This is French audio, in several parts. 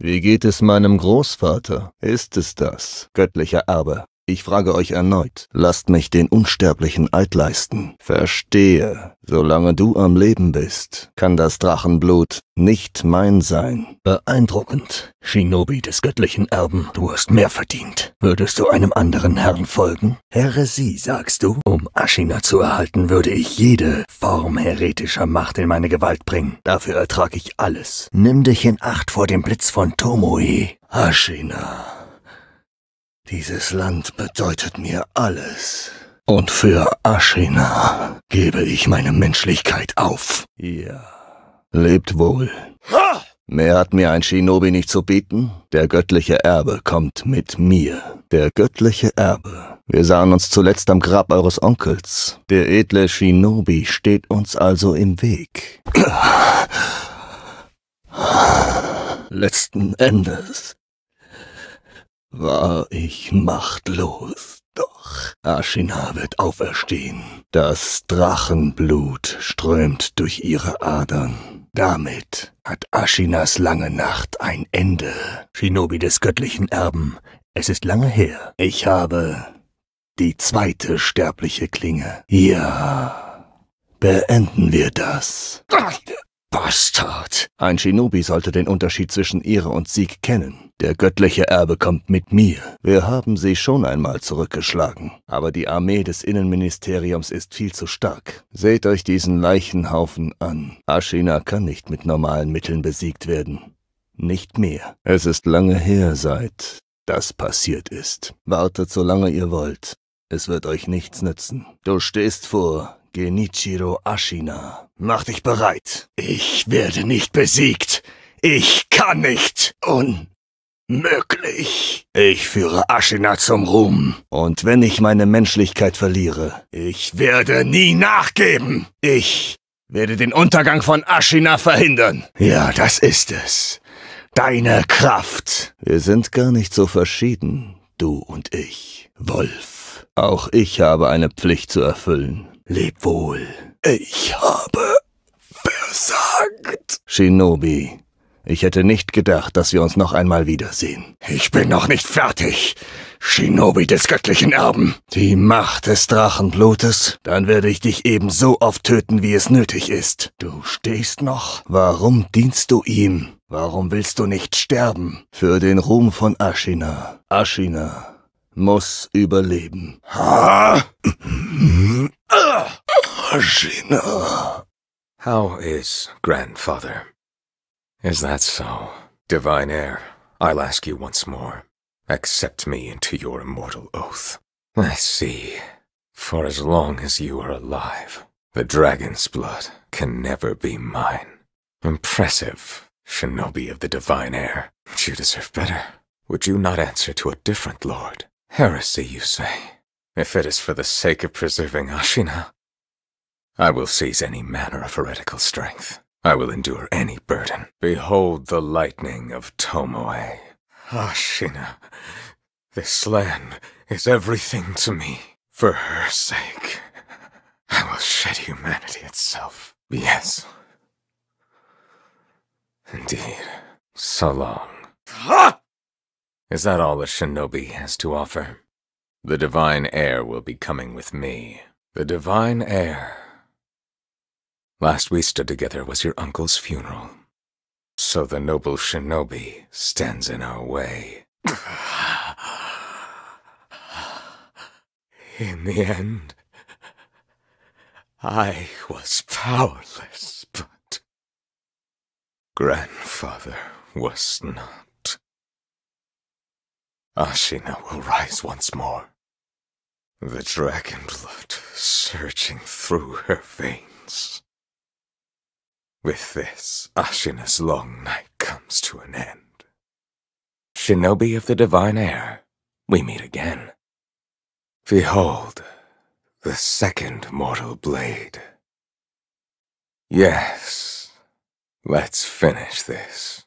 Wie geht es meinem Großvater? Ist es das, göttlicher Erbe? Ich frage euch erneut, lasst mich den unsterblichen Eid leisten. Verstehe, solange du am Leben bist, kann das Drachenblut nicht mein sein. Beeindruckend, Shinobi des göttlichen Erben, du hast mehr verdient. Würdest du einem anderen Herrn folgen? Heresie, sagst du? Um Ashina zu erhalten, würde ich jede Form heretischer Macht in meine Gewalt bringen. Dafür ertrage ich alles. Nimm dich in Acht vor dem Blitz von Tomoe. Ashina. Dieses Land bedeutet mir alles. Und für Ashina gebe ich meine Menschlichkeit auf. Ja. Lebt wohl. Ha! Mehr hat mir ein Shinobi nicht zu bieten. Der göttliche Erbe kommt mit mir. Der göttliche Erbe. Wir sahen uns zuletzt am Grab eures Onkels. Der edle Shinobi steht uns also im Weg. Letzten Endes war ich machtlos. Doch Ashina wird auferstehen. Das Drachenblut strömt durch ihre Adern. Damit hat Ashinas lange Nacht ein Ende. Shinobi des göttlichen Erben, es ist lange her. Ich habe die zweite sterbliche Klinge. Ja, beenden wir das. Ah! Bastard! Ein Shinobi sollte den Unterschied zwischen Ehre und Sieg kennen. Der göttliche Erbe kommt mit mir. Wir haben sie schon einmal zurückgeschlagen. Aber die Armee des Innenministeriums ist viel zu stark. Seht euch diesen Leichenhaufen an. Ashina kann nicht mit normalen Mitteln besiegt werden. Nicht mehr. Es ist lange her, seit das passiert ist. Wartet so lange ihr wollt. Es wird euch nichts nützen. Du stehst vor Genichiro Ashina. Mach dich bereit. Ich werde nicht besiegt. Ich kann nicht. Unmöglich. Ich führe Aschina zum Ruhm. Und wenn ich meine Menschlichkeit verliere, ich werde nie nachgeben. Ich werde den Untergang von Aschina verhindern. Ja, das ist es. Deine Kraft. Wir sind gar nicht so verschieden, du und ich. Wolf. Auch ich habe eine Pflicht zu erfüllen. Leb wohl. Ich habe versagt. Shinobi, ich hätte nicht gedacht, dass wir uns noch einmal wiedersehen. Ich bin noch nicht fertig. Shinobi des göttlichen Erben. Die Macht des Drachenblutes? Dann werde ich dich ebenso oft töten, wie es nötig ist. Du stehst noch? Warum dienst du ihm? Warum willst du nicht sterben? Für den Ruhm von Ashina. Ashina muss überleben. Ha! Ugh! How is grandfather? Is that so? Divine heir, I'll ask you once more. Accept me into your immortal oath. I see. For as long as you are alive, the dragon's blood can never be mine. Impressive, shinobi of the divine heir. But you deserve better. Would you not answer to a different lord? Heresy, you say? if it is for the sake of preserving Ashina. I will seize any manner of heretical strength. I will endure any burden. Behold the lightning of Tomoe. Ashina, this land is everything to me. For her sake, I will shed humanity itself. Yes. Indeed. So long. Is that all that Shinobi has to offer? The divine heir will be coming with me. The divine heir. Last we stood together was your uncle's funeral. So the noble shinobi stands in our way. in the end, I was powerless, but Grandfather was not. Ashina will rise once more. The dragon blood surging through her veins. With this, Ashina's long night comes to an end. Shinobi of the Divine Air, we meet again. Behold, the second mortal blade. Yes, let's finish this.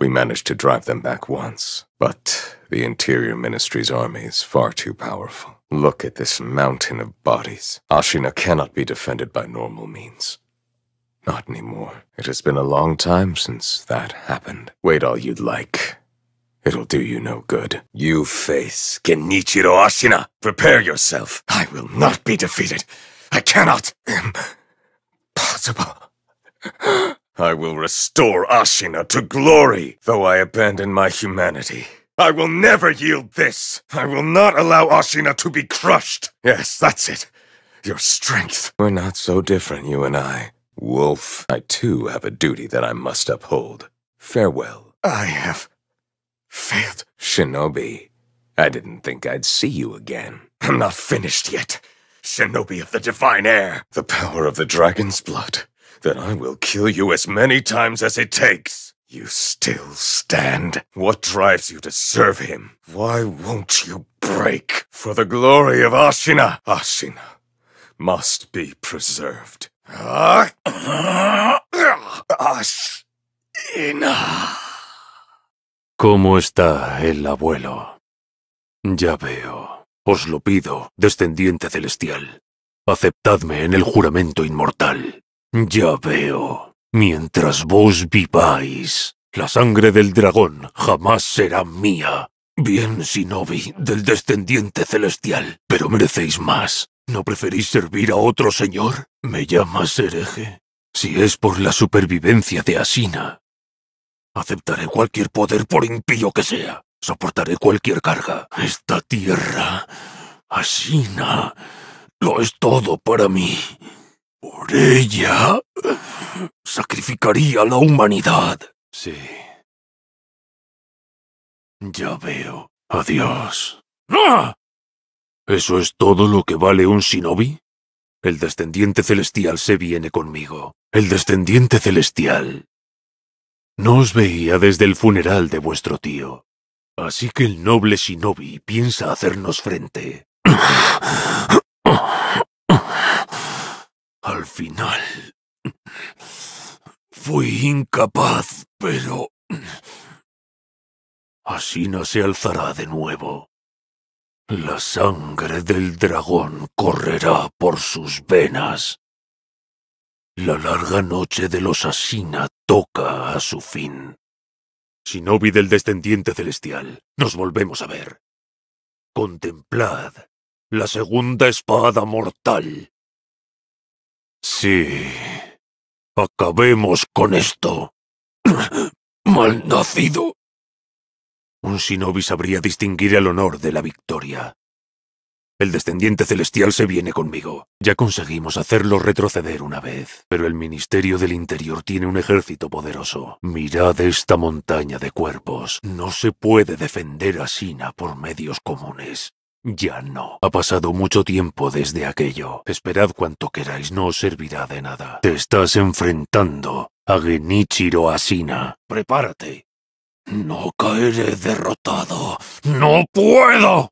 We managed to drive them back once, but the Interior Ministry's army is far too powerful. Look at this mountain of bodies. Ashina cannot be defended by normal means. Not anymore. It has been a long time since that happened. Wait all you'd like. It'll do you no good. You face Genichiro Ashina. Prepare yourself. I will not be defeated. I cannot. Impossible. I will restore Ashina to glory, though I abandon my humanity. I will never yield this! I will not allow Ashina to be crushed! Yes, that's it. Your strength. We're not so different, you and I. Wolf, I too have a duty that I must uphold. Farewell. I have... failed. Shinobi, I didn't think I'd see you again. I'm not finished yet. Shinobi of the Divine Air, the power of the Dragon's Blood then I will kill you as many times as it takes. You still stand? What drives you to serve him? Why won't you break? For the glory of Ashina, Ashina must be preserved. Ashina. ¿Cómo está el abuelo? Ya veo. Os lo pido, descendiente celestial. Aceptadme en el juramento inmortal. Ya veo. Mientras vos viváis, la sangre del dragón jamás será mía. Bien, vi del descendiente celestial, pero merecéis más. ¿No preferís servir a otro señor? ¿Me llamas hereje? Si es por la supervivencia de Asina. Aceptaré cualquier poder por impío que sea. Soportaré cualquier carga. Esta tierra, Asina, lo es todo para mí. Por ella sacrificaría la humanidad. Sí. Ya veo. Adiós. ¡Ah! ¿Eso es todo lo que vale un shinobi? El descendiente celestial se viene conmigo. El descendiente celestial. No os veía desde el funeral de vuestro tío. Así que el noble shinobi piensa hacernos frente. final. Fui incapaz, pero... Asina se alzará de nuevo. La sangre del dragón correrá por sus venas. La larga noche de los Asina toca a su fin. Si no vi del descendiente celestial, nos volvemos a ver. Contemplad la segunda espada mortal. Sí. Acabemos con esto. ¡Malnacido! Un shinobi sabría distinguir el honor de la victoria. El descendiente celestial se viene conmigo. Ya conseguimos hacerlo retroceder una vez, pero el Ministerio del Interior tiene un ejército poderoso. Mirad esta montaña de cuerpos. No se puede defender a Sina por medios comunes. Ya no. Ha pasado mucho tiempo desde aquello. Esperad cuanto queráis, no os servirá de nada. Te estás enfrentando a Genichiro Asina. Prepárate. No caeré derrotado. ¡No puedo!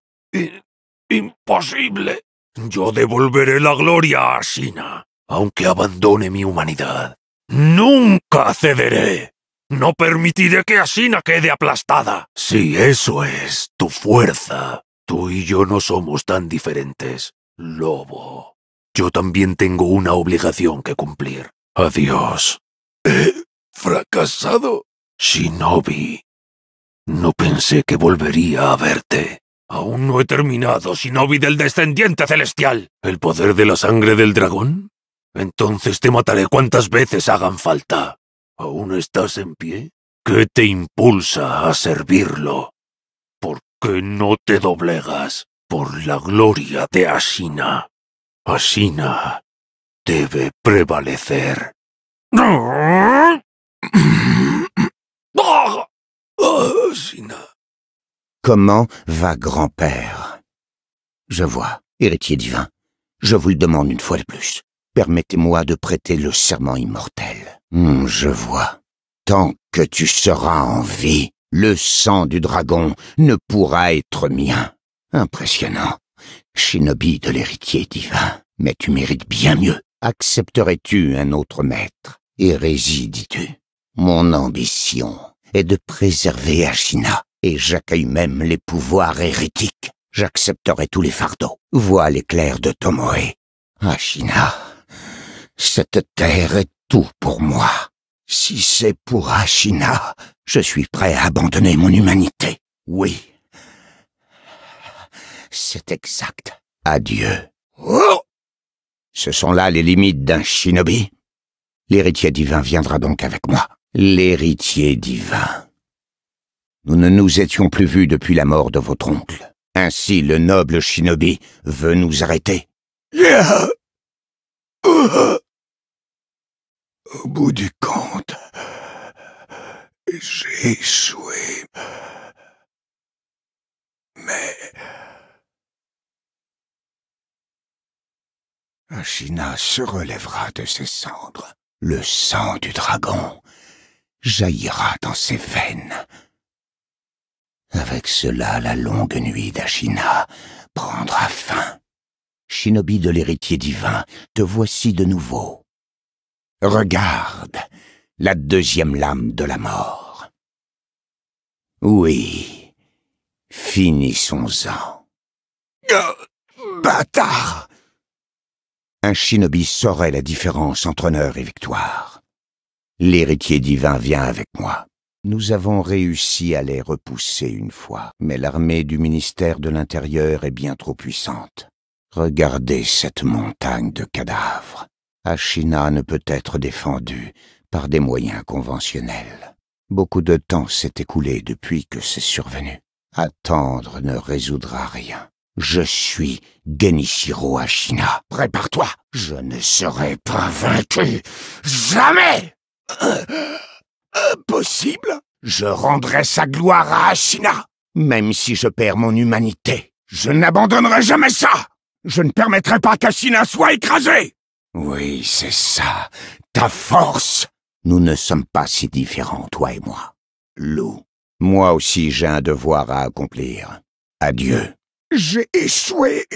¡Imposible! Yo devolveré la gloria a Asina, aunque abandone mi humanidad. ¡Nunca cederé! No permitiré que Asina quede aplastada. Si eso es tu fuerza, Tú y yo no somos tan diferentes, lobo. Yo también tengo una obligación que cumplir. Adiós. ¿He ¿Eh? fracasado? Shinobi. No pensé que volvería a verte. Aún no he terminado, Shinobi del Descendiente Celestial. ¿El poder de la sangre del dragón? Entonces te mataré cuantas veces hagan falta. ¿Aún estás en pie? ¿Qué te impulsa a servirlo? que no te doblegas por la gloria de Asina. Asina debe prevalecer. Asina. Comment va grand-père Je vois, héritier divin. Je vous le demande une fois de plus. Permettez-moi de prêter le serment immortel. Hmm, je vois. Tant que tu seras en vie, le sang du dragon ne pourra être mien. Impressionnant. Shinobi de l'héritier divin. Mais tu mérites bien mieux. Accepterais-tu un autre maître Hérésie, dis-tu. Mon ambition est de préserver Ashina, et j'accueille même les pouvoirs hérétiques. J'accepterai tous les fardeaux. Vois l'éclair de Tomoe. Ashina, cette terre est tout pour moi. Si c'est pour Ashina, je suis prêt à abandonner mon humanité. Oui. C'est exact. Adieu. Oh Ce sont là les limites d'un shinobi. L'héritier divin viendra donc avec moi. L'héritier divin. Nous ne nous étions plus vus depuis la mort de votre oncle. Ainsi, le noble shinobi veut nous arrêter. Uh-huh. Au bout du compte, j'ai échoué. Mais... Ashina se relèvera de ses cendres. Le sang du dragon jaillira dans ses veines. Avec cela, la longue nuit d'Ashina prendra fin. Shinobi de l'héritier divin, te voici de nouveau. Regarde la deuxième lame de la mort. Oui, finissons-en. bâtard Un shinobi saurait la différence entre honneur et victoire. L'héritier divin vient avec moi. Nous avons réussi à les repousser une fois, mais l'armée du ministère de l'Intérieur est bien trop puissante. Regardez cette montagne de cadavres. Ashina ne peut être défendue par des moyens conventionnels. Beaucoup de temps s'est écoulé depuis que c'est survenu. Attendre ne résoudra rien. Je suis Genichiro Ashina. Prépare-toi. Je ne serai pas vaincu. Jamais. Impossible. Je rendrai sa gloire à Ashina. Même si je perds mon humanité, je n'abandonnerai jamais ça. Je ne permettrai pas qu'Ashina soit écrasée. Oui, c'est ça, ta force Nous ne sommes pas si différents, toi et moi. loup. moi aussi j'ai un devoir à accomplir. Adieu. J'ai échoué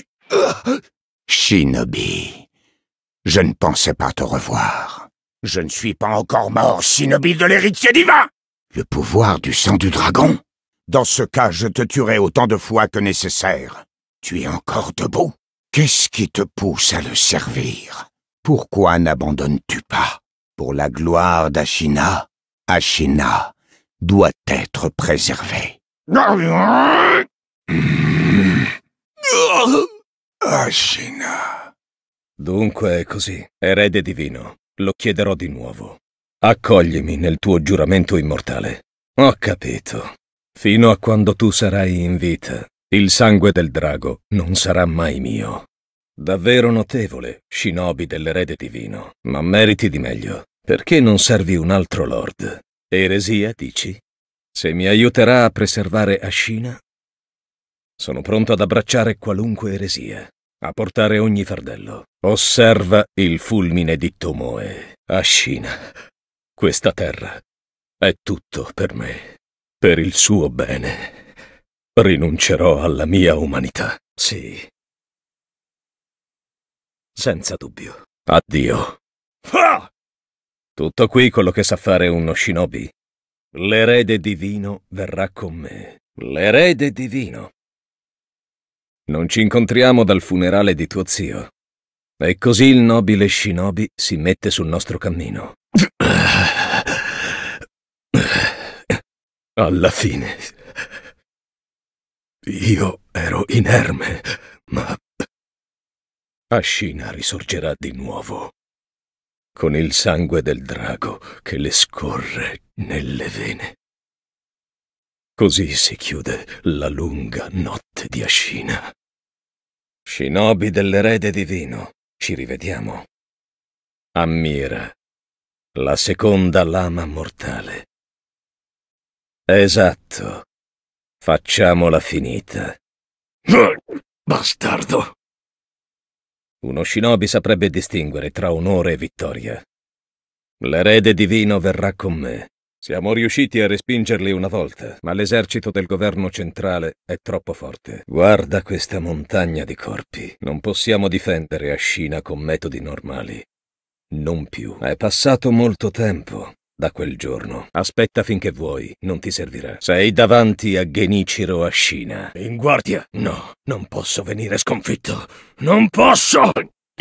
Shinobi, je ne pensais pas te revoir. Je ne suis pas encore mort, Shinobi de l'héritier divin Le pouvoir du sang du dragon Dans ce cas, je te tuerai autant de fois que nécessaire. Tu es encore debout Qu'est-ce qui te pousse à le servir Pourquoi n'abandonnes-tu pas Pour la gloire d'Ashina, Ashina doit être préservée. Ashina. Dunque è così, erede divino, lo chiederò di nuovo. Accoglimi nel tuo giuramento immortale. Ho capito. Fino a quando tu sarai in vita, il sangue del drago non sarà mai mio. Davvero notevole, shinobi dell'erede divino, ma meriti di meglio. Perché non servi un altro lord? Eresia, dici? Se mi aiuterà a preservare Ashina, sono pronto ad abbracciare qualunque eresia, a portare ogni fardello. Osserva il fulmine di Tomoe. Ashina, questa terra è tutto per me. Per il suo bene, rinuncerò alla mia umanità. Sì, senza dubbio. Addio. Ah! Tutto qui quello che sa fare uno shinobi. L'erede divino verrà con me. L'erede divino. Non ci incontriamo dal funerale di tuo zio. E così il nobile shinobi si mette sul nostro cammino. Alla fine... Io ero inerme, ma Ascina risorgerà di nuovo, con il sangue del drago che le scorre nelle vene. Così si chiude la lunga notte di Ascina. Shinobi dell'erede divino, ci rivediamo. Ammira, la seconda lama mortale. Esatto. Facciamola finita. Bastardo! Uno shinobi saprebbe distinguere tra onore e vittoria. L'erede divino verrà con me. Siamo riusciti a respingerli una volta, ma l'esercito del governo centrale è troppo forte. Guarda questa montagna di corpi. Non possiamo difendere Ashina con metodi normali. Non più. È passato molto tempo. Da quel giorno. Aspetta finché vuoi, non ti servirà. Sei davanti a Genichiro Ashina. In guardia? No, non posso venire sconfitto. Non posso!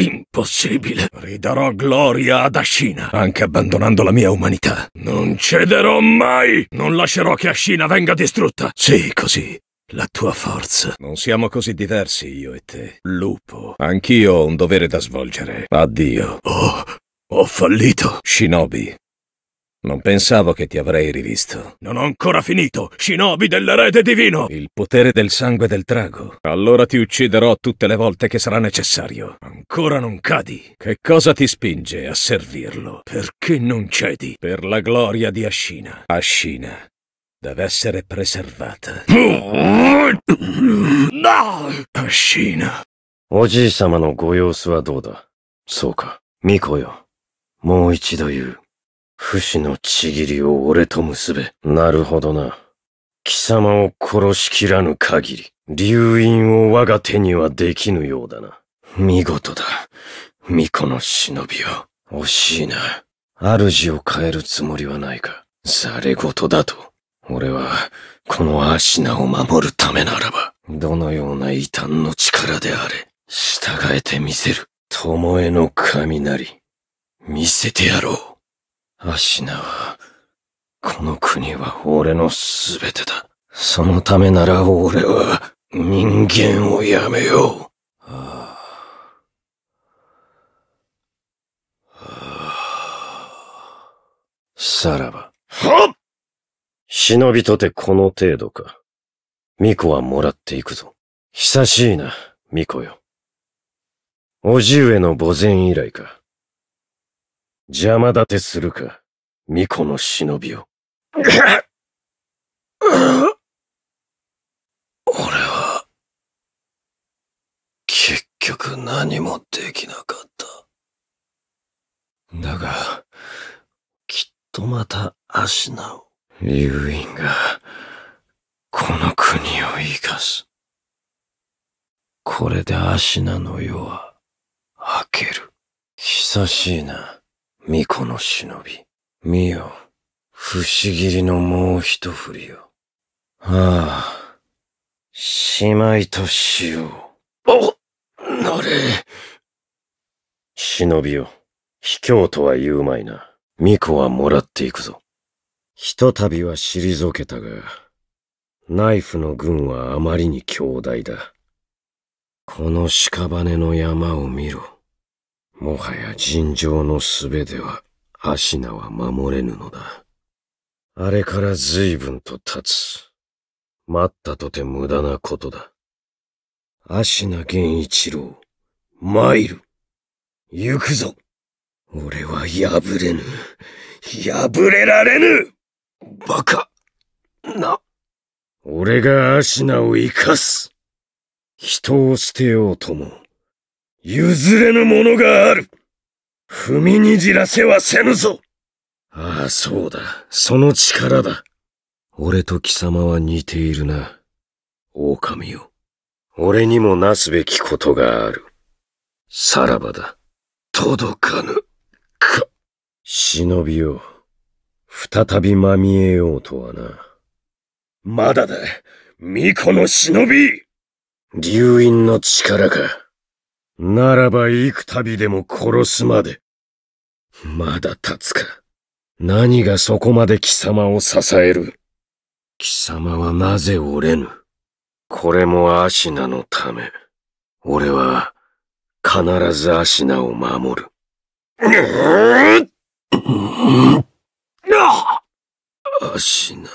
Impossibile. Ridarò gloria ad Ashina, anche abbandonando la mia umanità. Non cederò mai! Non lascerò che Ashina venga distrutta. Sì, così. La tua forza. Non siamo così diversi io e te. Lupo, anch'io ho un dovere da svolgere. Addio. Oh, ho fallito. Shinobi, non pensavo che ti avrei rivisto. Non ho ancora finito, shinobi dell'erede divino! Il potere del sangue del drago. Allora ti ucciderò tutte le volte che sarà necessario. Ancora non cadi. Che cosa ti spinge a servirlo? Perché non cedi? Per la gloria di Ashina. Ashina deve essere preservata. No! Ashina. おじい様のご様子はどうだそうか。ミコよ。もう一度言う。不死のちぎりを俺と結べ。なるほどな。貴様を殺しきらぬ限り、流因を我が手にはできぬようだな。見事だ。巫女の忍びを。惜しいな。主を変えるつもりはないか。ざれ事だと。俺は、このアシナを守るためならば、どのような異端の力であれ、従えてみせる。巴の雷、見せてやろう。アシナは、この国は俺のすべてだ。そのためなら俺は人間をやめよう。さらば。はっ忍びとてこの程度か。巫女はもらっていくぞ。久しいな、巫女よ。おじ上の墓前以来か。邪魔立てするか、巫女の忍びを。俺は、結局何もできなかった。だが、きっとまたアシナを。リュインが、この国を生かす。これでアシナの世は、開ける。久しいな。巫女の忍び。見よ。不思議りのもう一振りよ。はあ。しまいとしよう。おなれ。忍びよ。卑怯とは言うまいな。巫女はもらっていくぞ。ひとたびは退けたが、ナイフの軍はあまりに強大だ。この屍の山を見ろ。もはや尋常のすべは、アシナは守れぬのだ。あれから随分と経つ。待ったとて無駄なことだ。アシナ源一郎、参る。行くぞ。俺は破れぬ。破れられぬバカ。な。俺がアシナを生かす。人を捨てようとも。譲れぬものがある。踏みにじらせはせぬぞ。ああ、そうだ。その力だ。俺と貴様は似ているな。狼よ。俺にもなすべきことがある。さらばだ。届かぬ。か。忍びよ。再びまみえようとはな。まだだ。巫女の忍び竜院の力か。ならば幾度でも殺すまで。まだ立つか。何がそこまで貴様を支える貴様はなぜ折れぬこれもアシナのため。俺は必ずアシナを守る。アシナ。